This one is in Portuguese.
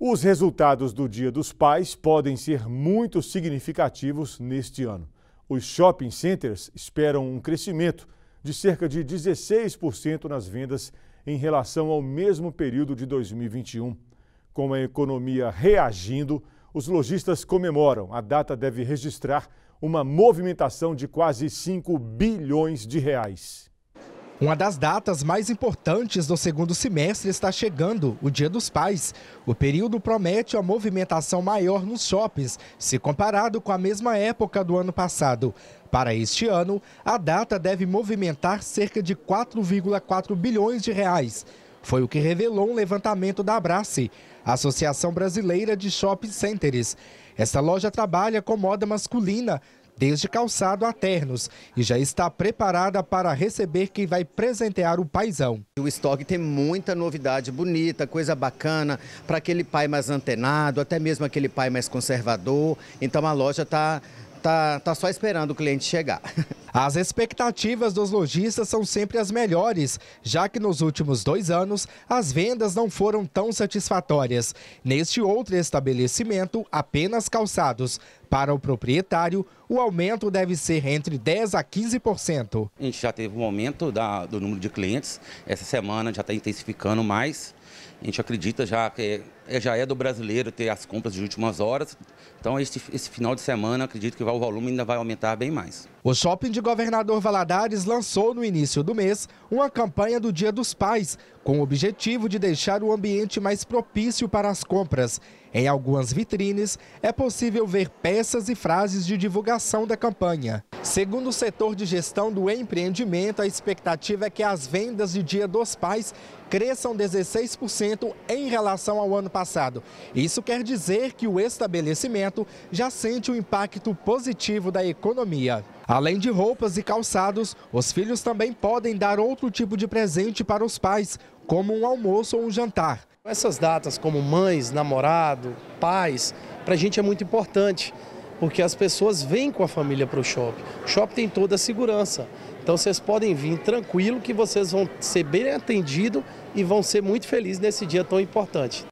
Os resultados do Dia dos Pais podem ser muito significativos neste ano. Os shopping centers esperam um crescimento de cerca de 16% nas vendas em relação ao mesmo período de 2021. Com a economia reagindo, os lojistas comemoram. A data deve registrar uma movimentação de quase 5 bilhões de reais. Uma das datas mais importantes do segundo semestre está chegando, o Dia dos Pais. O período promete uma movimentação maior nos shoppings, se comparado com a mesma época do ano passado. Para este ano, a data deve movimentar cerca de 4,4 bilhões de reais. Foi o que revelou um levantamento da Abrace, Associação Brasileira de Shopping Centers. Esta loja trabalha com moda masculina, desde calçado a ternos, e já está preparada para receber quem vai presentear o paizão. O estoque tem muita novidade bonita, coisa bacana, para aquele pai mais antenado, até mesmo aquele pai mais conservador. Então a loja está tá, tá só esperando o cliente chegar. As expectativas dos lojistas são sempre as melhores, já que nos últimos dois anos as vendas não foram tão satisfatórias. Neste outro estabelecimento, apenas calçados. Para o proprietário, o aumento deve ser entre 10% a 15%. A gente já teve um aumento da, do número de clientes. Essa semana já está intensificando mais. A gente acredita já que é, já é do brasileiro ter as compras de últimas horas. Então, esse, esse final de semana, acredito que o volume ainda vai aumentar bem mais. O shopping de Governador Valadares lançou no início do mês uma campanha do Dia dos Pais, com o objetivo de deixar o ambiente mais propício para as compras. Em algumas vitrines, é possível ver peças e frases de divulgação da campanha. Segundo o setor de gestão do empreendimento, a expectativa é que as vendas de Dia dos Pais cresçam 16% em relação ao ano passado. Isso quer dizer que o estabelecimento já sente o impacto positivo da economia. Além de roupas e calçados, os filhos também podem dar outro tipo de presente para os pais, como um almoço ou um jantar. Essas datas, como mães, namorado, pais, para a gente é muito importante, porque as pessoas vêm com a família para o shopping. O shopping tem toda a segurança. Então vocês podem vir tranquilo que vocês vão ser bem atendidos e vão ser muito felizes nesse dia tão importante.